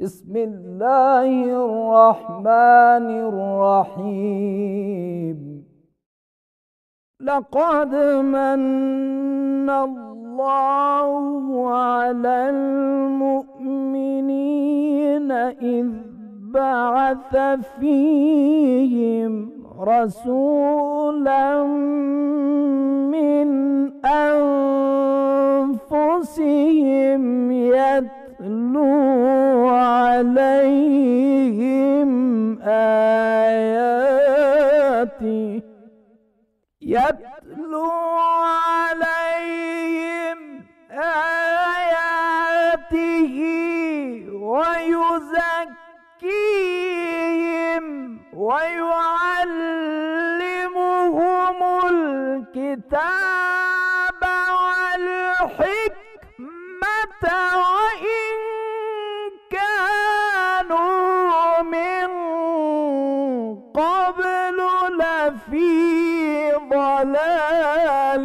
بسم الله الرحمن الرحيم لقد من الله على المؤمنين إذ بعث فيهم رسولا من أنفسهم يتلو عليهم آياتي يتلو في ضلال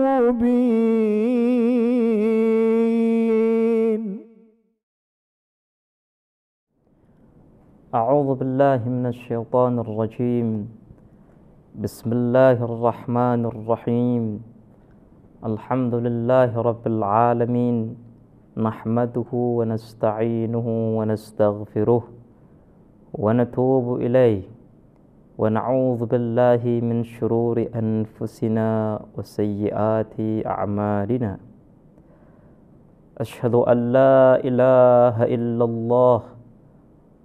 مبين أعوذ بالله من الشيطان الرجيم بسم الله الرحمن الرحيم الحمد لله رب العالمين نحمده ونستعينه ونستغفره ونتوب إليه ونعوذ بالله من شرور أنفسنا وسيئات أعمالنا أشهد أن لا إله إلا الله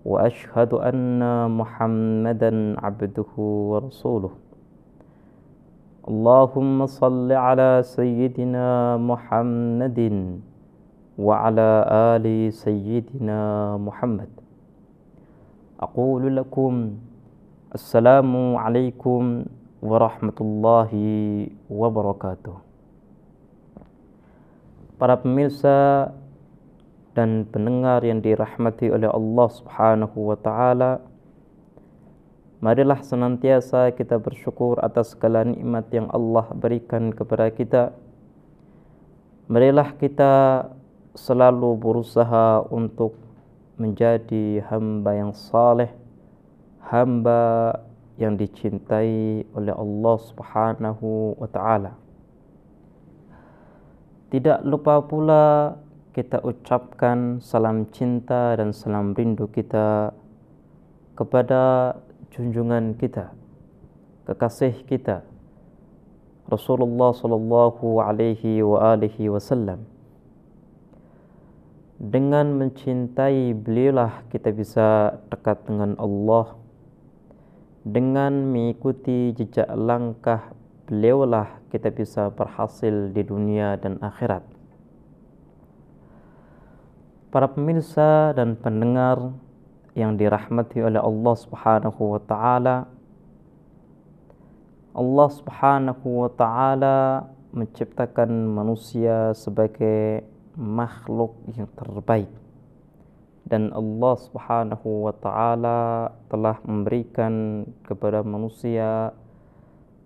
وأشهد أن محمدا عبده ورسوله اللهم صل على سيدنا محمد وعلى آل سيدنا محمد أقول لكم Assalamualaikum warahmatullahi wabarakatuh. Para pemirsa dan pendengar yang dirahmati oleh Allah Subhanahu wa taala, marilah senantiasa kita bersyukur atas segala nikmat yang Allah berikan kepada kita. Marilah kita selalu berusaha untuk menjadi hamba yang saleh hamba yang dicintai oleh Allah Subhanahu wa taala. Tidak lupa pula kita ucapkan salam cinta dan salam rindu kita kepada junjungan kita, kekasih kita Rasulullah sallallahu alaihi wa alihi wasallam. Dengan mencintai beliau lah kita bisa dekat dengan Allah dengan mengikuti jejak langkah beliaulah kita bisa berhasil di dunia dan akhirat. Para pemirsa dan pendengar yang dirahmati oleh Allah Subhanahu wa taala. Allah Subhanahu wa taala menciptakan manusia sebagai makhluk yang terbaik. dan Allah Subhanahu wa taala telah memberikan kepada manusia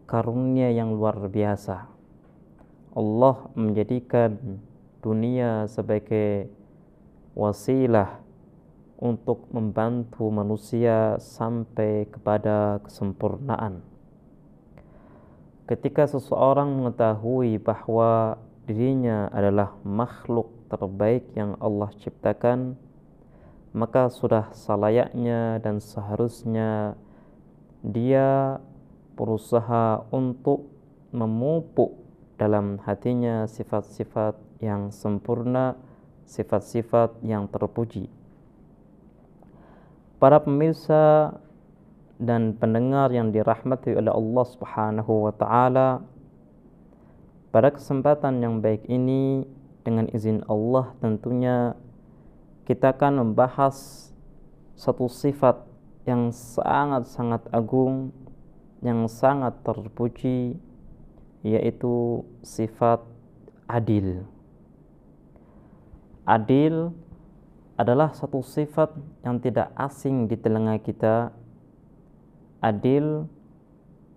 karunia yang luar biasa. Allah menjadikan dunia sebagai wasilah untuk membantu manusia sampai kepada kesempurnaan. Ketika seseorang mengetahui bahwa dirinya adalah makhluk terbaik yang Allah ciptakan, maka sudah selayaknya dan seharusnya dia berusaha untuk memupuk dalam hatinya sifat-sifat yang sempurna, sifat-sifat yang terpuji. Para pemirsa dan pendengar yang dirahmati oleh Allah Subhanahu wa taala, pada kesempatan yang baik ini dengan izin Allah tentunya kita akan membahas satu sifat yang sangat-sangat agung, yang sangat terpuji, yaitu sifat adil. Adil adalah satu sifat yang tidak asing di telinga kita. Adil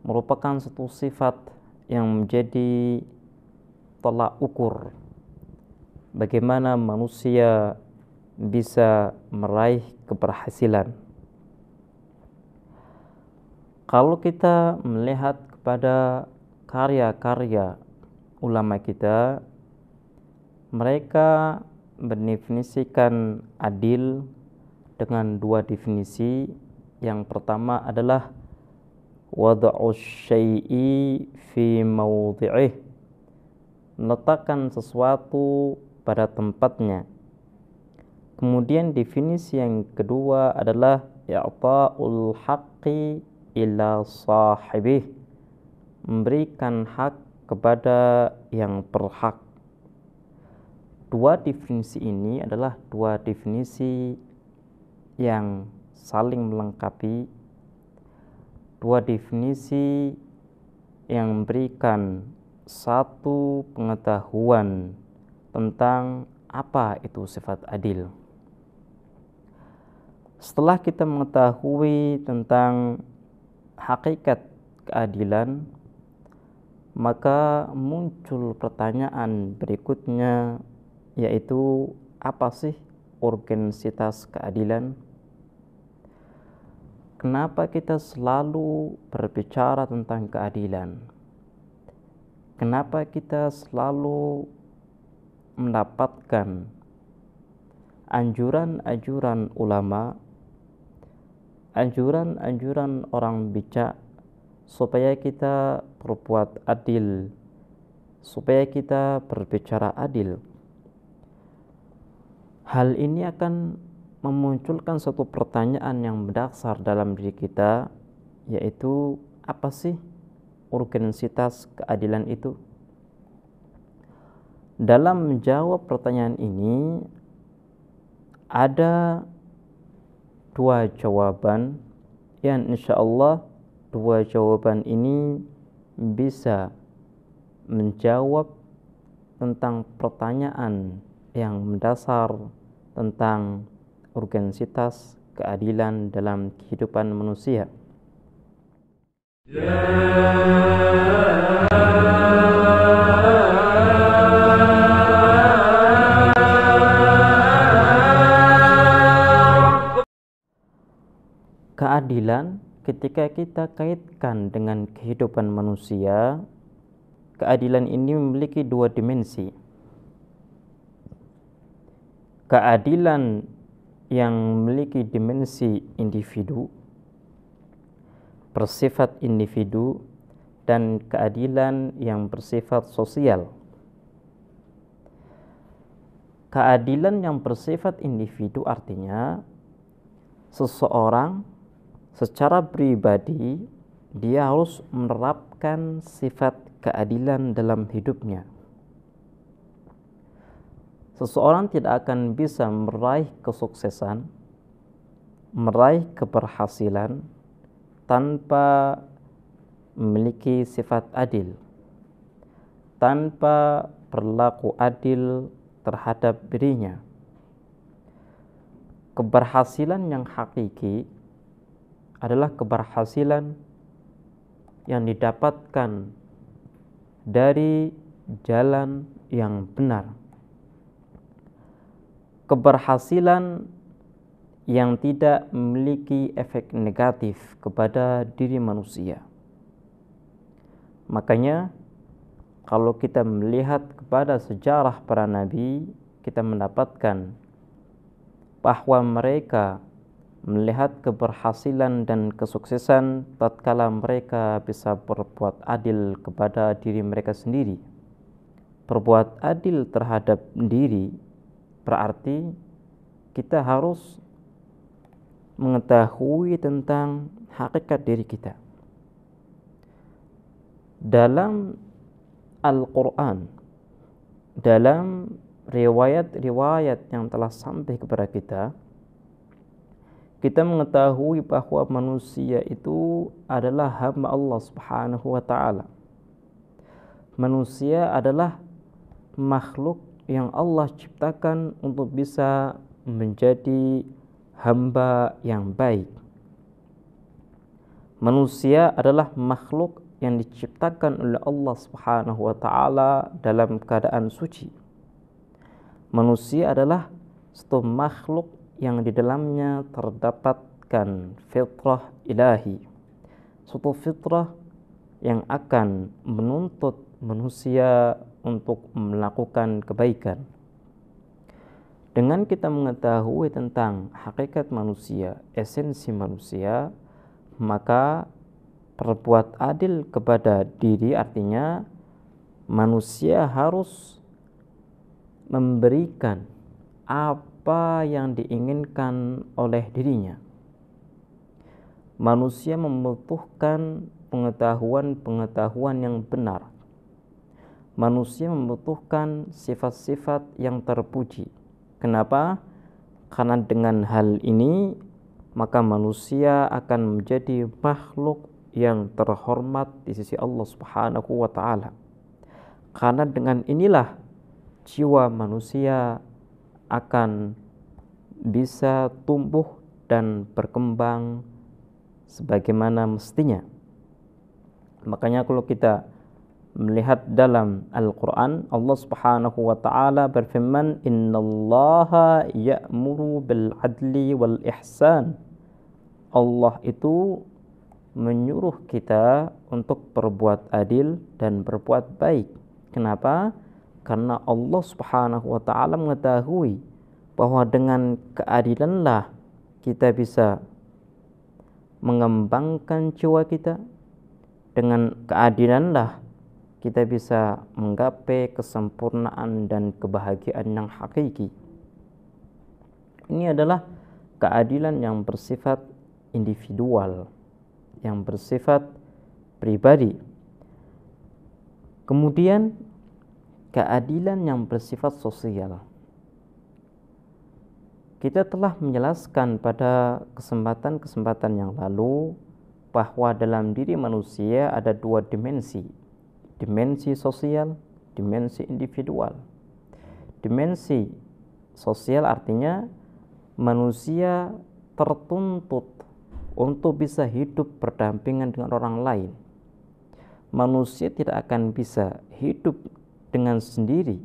merupakan satu sifat yang menjadi tolak ukur bagaimana manusia bisa meraih keberhasilan. Kalau kita melihat kepada karya-karya ulama kita, mereka mendefinisikan adil dengan dua definisi. Yang pertama adalah wada'u syai'i fi mawdi'ih. Meletakkan sesuatu pada tempatnya Kemudian definisi yang kedua adalah i'ta'ul haqqi ila sahibih. Memberikan hak kepada yang berhak. Dua definisi ini adalah dua definisi yang saling melengkapi. Dua definisi yang memberikan satu pengetahuan tentang apa itu sifat adil. Setelah kita mengetahui tentang hakikat keadilan, maka muncul pertanyaan berikutnya, yaitu: apa sih urgensitas keadilan? Kenapa kita selalu berbicara tentang keadilan? Kenapa kita selalu mendapatkan anjuran-anjuran ulama anjuran-anjuran orang bijak supaya kita berbuat adil, supaya kita berbicara adil. Hal ini akan memunculkan satu pertanyaan yang mendasar dalam diri kita, yaitu apa sih urgensitas keadilan itu? Dalam menjawab pertanyaan ini, ada dua jawaban yang insya Allah dua jawaban ini bisa menjawab tentang pertanyaan yang mendasar tentang urgensitas keadilan dalam kehidupan manusia. Yeah. keadilan ketika kita kaitkan dengan kehidupan manusia, keadilan ini memiliki dua dimensi. Keadilan yang memiliki dimensi individu, bersifat individu, dan keadilan yang bersifat sosial. Keadilan yang bersifat individu artinya seseorang secara pribadi dia harus menerapkan sifat keadilan dalam hidupnya. Seseorang tidak akan bisa meraih kesuksesan, meraih keberhasilan tanpa memiliki sifat adil, tanpa berlaku adil terhadap dirinya. Keberhasilan yang hakiki adalah keberhasilan yang didapatkan dari jalan yang benar. Keberhasilan yang tidak memiliki efek negatif kepada diri manusia. Makanya, kalau kita melihat kepada sejarah para nabi, kita mendapatkan bahwa mereka melihat keberhasilan dan kesuksesan tatkala mereka bisa berbuat adil kepada diri mereka sendiri. Berbuat adil terhadap diri berarti kita harus mengetahui tentang hakikat diri kita. Dalam Al-Qur'an, dalam riwayat-riwayat yang telah sampai kepada kita, kita mengetahui bahwa manusia itu adalah hamba Allah Subhanahu wa taala. Manusia adalah makhluk yang Allah ciptakan untuk bisa menjadi hamba yang baik. Manusia adalah makhluk yang diciptakan oleh Allah Subhanahu wa taala dalam keadaan suci. Manusia adalah satu makhluk yang di dalamnya terdapatkan fitrah ilahi suatu fitrah yang akan menuntut manusia untuk melakukan kebaikan dengan kita mengetahui tentang hakikat manusia esensi manusia maka berbuat adil kepada diri artinya manusia harus memberikan apa apa yang diinginkan oleh dirinya. Manusia membutuhkan pengetahuan-pengetahuan yang benar. Manusia membutuhkan sifat-sifat yang terpuji. Kenapa? Karena dengan hal ini, maka manusia akan menjadi makhluk yang terhormat di sisi Allah Subhanahu wa Ta'ala. Karena dengan inilah jiwa manusia akan bisa tumbuh dan berkembang sebagaimana mestinya. Makanya kalau kita melihat dalam Al-Qur'an Allah Subhanahu wa taala berfirman innallaha ya'muru bil adli wal ihsan. Allah itu menyuruh kita untuk berbuat adil dan berbuat baik. Kenapa? karena Allah Subhanahu wa taala mengetahui bahwa dengan keadilanlah kita bisa mengembangkan jiwa kita dengan keadilanlah kita bisa menggapai kesempurnaan dan kebahagiaan yang hakiki ini adalah keadilan yang bersifat individual yang bersifat pribadi kemudian keadilan yang bersifat sosial. Kita telah menjelaskan pada kesempatan-kesempatan yang lalu bahwa dalam diri manusia ada dua dimensi, dimensi sosial, dimensi individual. Dimensi sosial artinya manusia tertuntut untuk bisa hidup berdampingan dengan orang lain. Manusia tidak akan bisa hidup dengan sendiri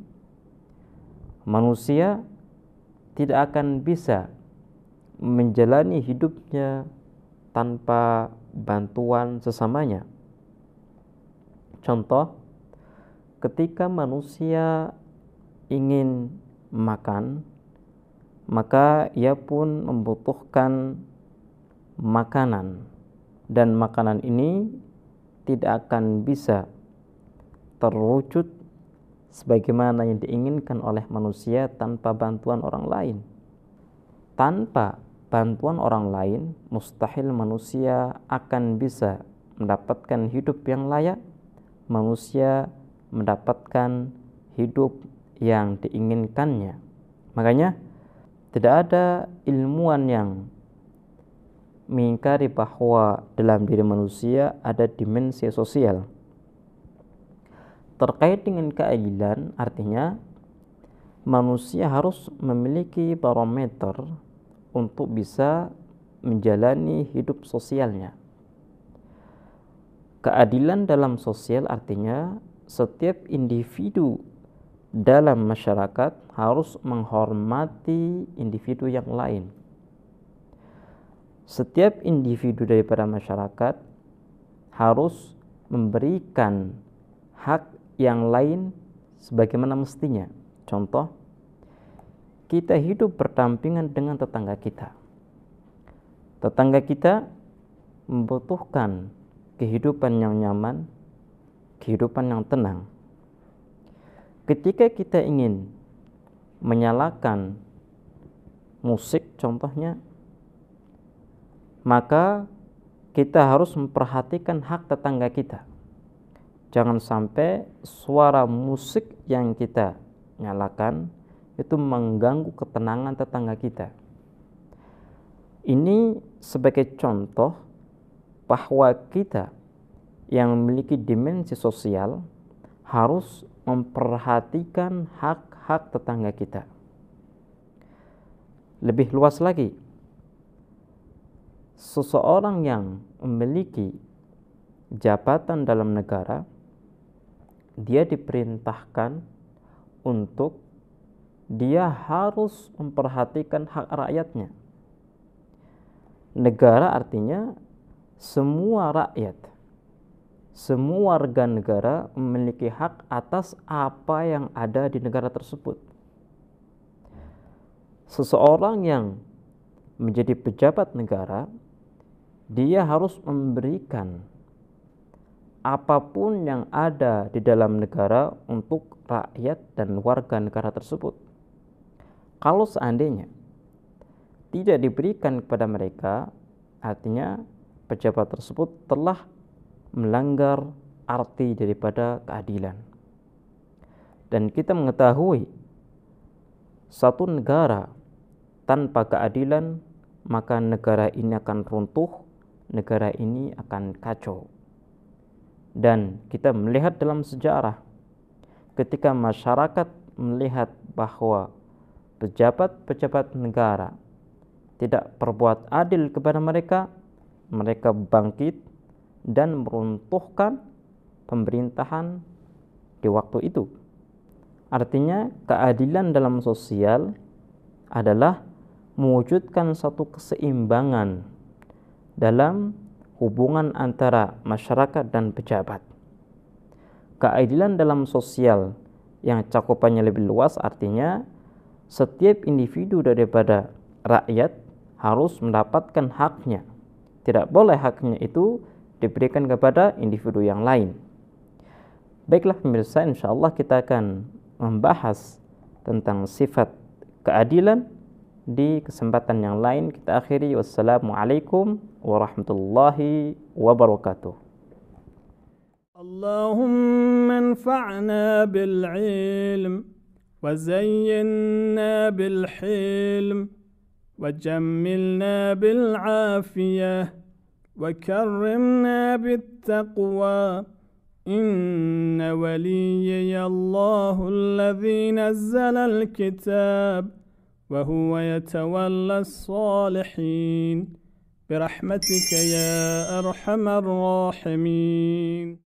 manusia tidak akan bisa menjalani hidupnya tanpa bantuan sesamanya. Contoh, ketika manusia ingin makan, maka ia pun membutuhkan makanan, dan makanan ini tidak akan bisa terwujud sebagaimana yang diinginkan oleh manusia tanpa bantuan orang lain. Tanpa bantuan orang lain, mustahil manusia akan bisa mendapatkan hidup yang layak. Manusia mendapatkan hidup yang diinginkannya. Makanya, tidak ada ilmuwan yang mengingkari bahwa dalam diri manusia ada dimensi sosial terkait dengan keadilan artinya manusia harus memiliki barometer untuk bisa menjalani hidup sosialnya. Keadilan dalam sosial artinya setiap individu dalam masyarakat harus menghormati individu yang lain. Setiap individu daripada masyarakat harus memberikan hak yang lain sebagaimana mestinya. Contoh, kita hidup berdampingan dengan tetangga kita. Tetangga kita membutuhkan kehidupan yang nyaman, kehidupan yang tenang. Ketika kita ingin menyalakan musik contohnya, maka kita harus memperhatikan hak tetangga kita. Jangan sampai suara musik yang kita nyalakan itu mengganggu ketenangan tetangga kita. Ini sebagai contoh bahwa kita yang memiliki dimensi sosial harus memperhatikan hak-hak tetangga kita. Lebih luas lagi, seseorang yang memiliki jabatan dalam negara dia diperintahkan untuk dia harus memperhatikan hak rakyatnya. Negara artinya semua rakyat, semua warga negara memiliki hak atas apa yang ada di negara tersebut. Seseorang yang menjadi pejabat negara, dia harus memberikan apapun yang ada di dalam negara untuk rakyat dan warga negara tersebut. Kalau seandainya tidak diberikan kepada mereka, artinya pejabat tersebut telah melanggar arti daripada keadilan. Dan kita mengetahui satu negara tanpa keadilan maka negara ini akan runtuh, negara ini akan kacau dan kita melihat dalam sejarah ketika masyarakat melihat bahwa pejabat-pejabat negara tidak berbuat adil kepada mereka, mereka bangkit dan meruntuhkan pemerintahan di waktu itu. Artinya, keadilan dalam sosial adalah mewujudkan satu keseimbangan dalam hubungan antara masyarakat dan pejabat. Keadilan dalam sosial yang cakupannya lebih luas artinya setiap individu daripada rakyat harus mendapatkan haknya. Tidak boleh haknya itu diberikan kepada individu yang lain. Baiklah pemirsa, insya Allah kita akan membahas tentang sifat keadilan di kesempatan yang lain kita akhiri wassalamualaikum warahmatullahi wabarakatuh اللهم انفعنا بالعلم وزينا بالحلم وجملنا بالعافيه وكرمنا بالتقوى ان وليي الله الذي نزل الكتاب وهو يتولى الصالحين برحمتك يا أرحم الراحمين